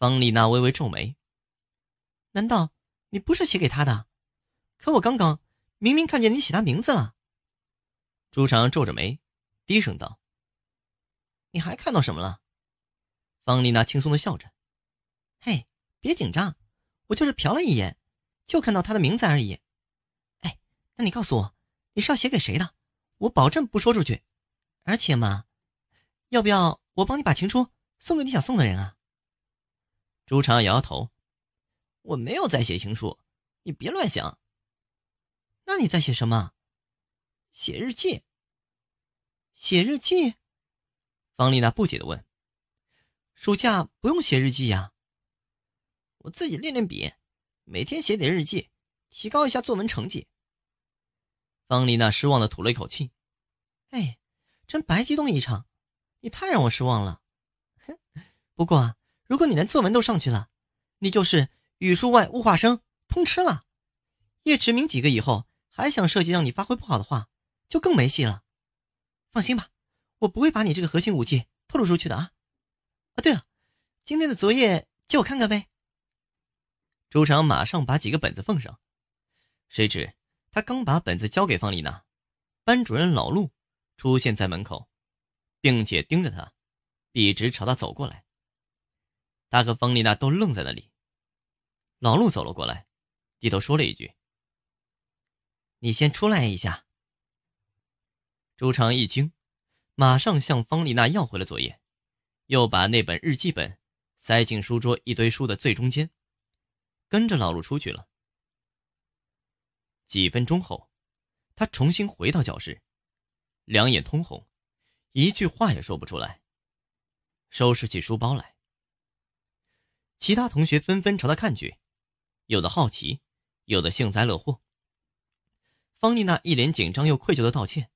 方丽娜微微皱眉：“难道你不是写给他的？可我刚刚明明看见你写他名字了。”朱常皱着眉，低声道：“你还看到什么了？”方丽娜轻松的笑着：“嘿，别紧张，我就是瞟了一眼，就看到他的名字而已。”“哎，那你告诉我，你是要写给谁的？我保证不说出去。而且嘛，要不要我帮你把情书送给你想送的人啊？”朱长摇头：“我没有在写情书，你别乱想。那你在写什么？写日记。写日记？”方丽娜不解的问：“暑假不用写日记呀？我自己练练笔，每天写点日记，提高一下作文成绩。”方丽娜失望的吐了一口气：“哎，真白激动一场，你太让我失望了。哼，不过……”如果你连作文都上去了，你就是语数外物化生通吃了。叶池明几个以后还想设计让你发挥不好的话，就更没戏了。放心吧，我不会把你这个核心武器透露出去的啊！啊，对了，今天的作业借我看看呗。朱长马上把几个本子奉上。谁知他刚把本子交给方丽娜，班主任老陆出现在门口，并且盯着他，笔直朝他走过来。他和方丽娜都愣在那里，老陆走了过来，低头说了一句：“你先出来一下。”朱长一惊，马上向方丽娜要回了作业，又把那本日记本塞进书桌一堆书的最中间，跟着老陆出去了。几分钟后，他重新回到教室，两眼通红，一句话也说不出来，收拾起书包来。其他同学纷纷朝他看去，有的好奇，有的幸灾乐祸。方丽娜一脸紧张又愧疚的道歉：“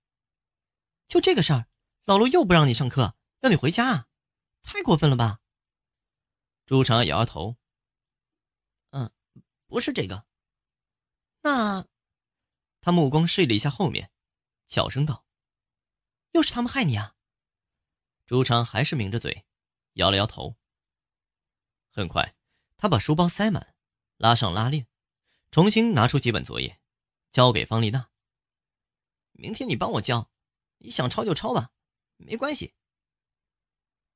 就这个事儿，老陆又不让你上课，让你回家，太过分了吧？”朱常摇摇头：“嗯，不是这个。”那，他目光示意了一下后面，小声道：“又是他们害你啊！”朱常还是抿着嘴，摇了摇头。很快，他把书包塞满，拉上拉链，重新拿出几本作业，交给方丽娜。明天你帮我交，你想抄就抄吧，没关系。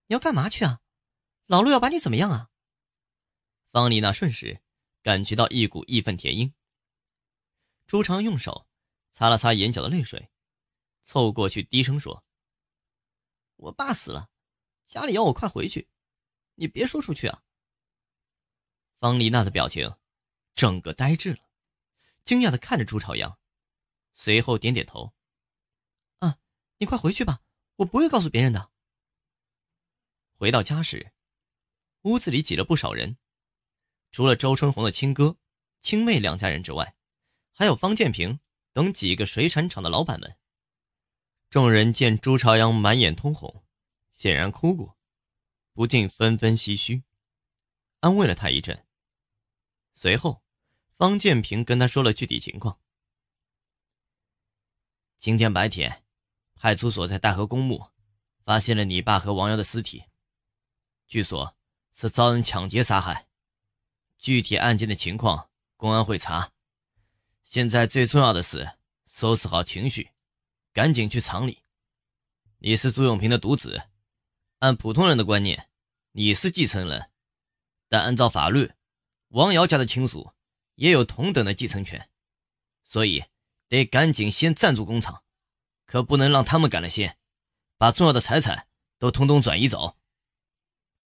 你要干嘛去啊？老陆要把你怎么样啊？方丽娜瞬时感觉到一股义愤填膺。朱常用手擦了擦眼角的泪水，凑过去低声说：“我爸死了，家里要我快回去，你别说出去啊。”方丽娜的表情整个呆滞了，惊讶的看着朱朝阳，随后点点头：“啊，你快回去吧，我不会告诉别人的。”回到家时，屋子里挤了不少人，除了周春红的亲哥、亲妹两家人之外，还有方建平等几个水产厂的老板们。众人见朱朝阳满眼通红，显然哭过，不禁纷纷唏嘘，安慰了他一阵。随后，方建平跟他说了具体情况。今天白天，派出所，在大河公墓发现了你爸和王瑶的尸体，据说是遭人抢劫杀害。具体案件的情况，公安会查。现在最重要的是收拾好情绪，赶紧去厂里。你是朱永平的独子，按普通人的观念，你是继承人，但按照法律。王瑶家的亲属也有同等的继承权，所以得赶紧先暂住工厂，可不能让他们赶了先，把重要的财产都通通转移走。